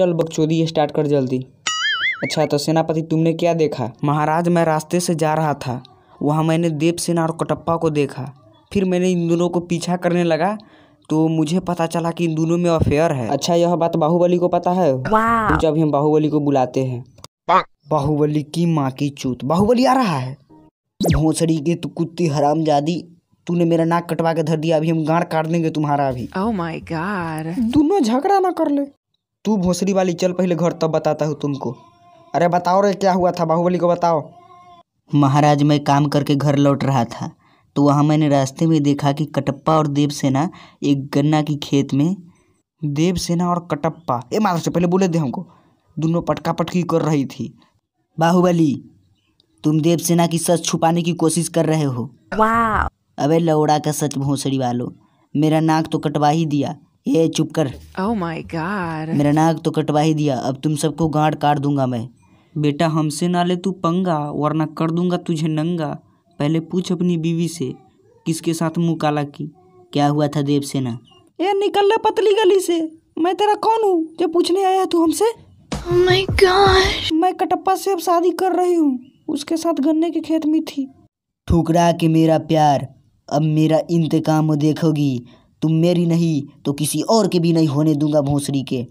चल बकचोदी स्टार्ट कर जल्दी अच्छा तो सेनापति तुमने क्या देखा महाराज मैं रास्ते से जा रहा था वहाँ मैंने देवसेना और कटप्पा को देखा फिर मैंने इन दोनों को पीछा करने लगा तो मुझे पता चला कि इन दोनों में अफेयर है अच्छा यह बात बाहुबली को पता है तो जब हम बाहुबली को बुलाते हैं बाहुबली की माँ की चूत बाहुबली आ रहा है भोसड़ी के तू कुत्ती हराम जादी तूने मेरा नाक कटवा के धर दिया अभी हम गाड़ काट देंगे तुम्हारा अभी गॉड oh दोनों झगड़ा ना कर ले तू भोसरी वाली चल पहले घर तब बताता हूँ तुमको अरे बताओ रे क्या हुआ था बाहुबली को बताओ महाराज मैं काम करके घर लौट रहा था तो वहाँ मैंने रास्ते में देखा कि कटप्पा और देवसेना एक गन्ना की खेत में देवसेना और कटप्पा ए माता से पहले बोले थे हमको दोनों पटका पटकी कर रही थी बाहुबली तुम देवसेना की सच छुपाने की कोशिश कर रहे हो अबे लौड़ा का सच भोसड़ी वालो मेरा नाक तो कटवा ही दिया ये चुप कर ओह माय गॉड मेरा नाक तो कटवा ही दिया अब तुम सबको गांठ काट दूंगा मैं बेटा हमसे ना ले तू पंगा वरना कर दूंगा तुझे नंगा पहले पूछ अपनी बीवी से किसके साथ मुँह काला की क्या हुआ था देव सेना ए निकल ले पतली गली से मैं तेरा कौन हूँ जो पूछने आया तू हमसे oh मैं कटप्पा से अब शादी कर रही हूँ उसके साथ गन्ने के खेत में थी ठुकरा के मेरा प्यार अब मेरा इंतकाम देखोगी तुम मेरी नहीं तो किसी और के भी नहीं होने दूंगा भोंसरी के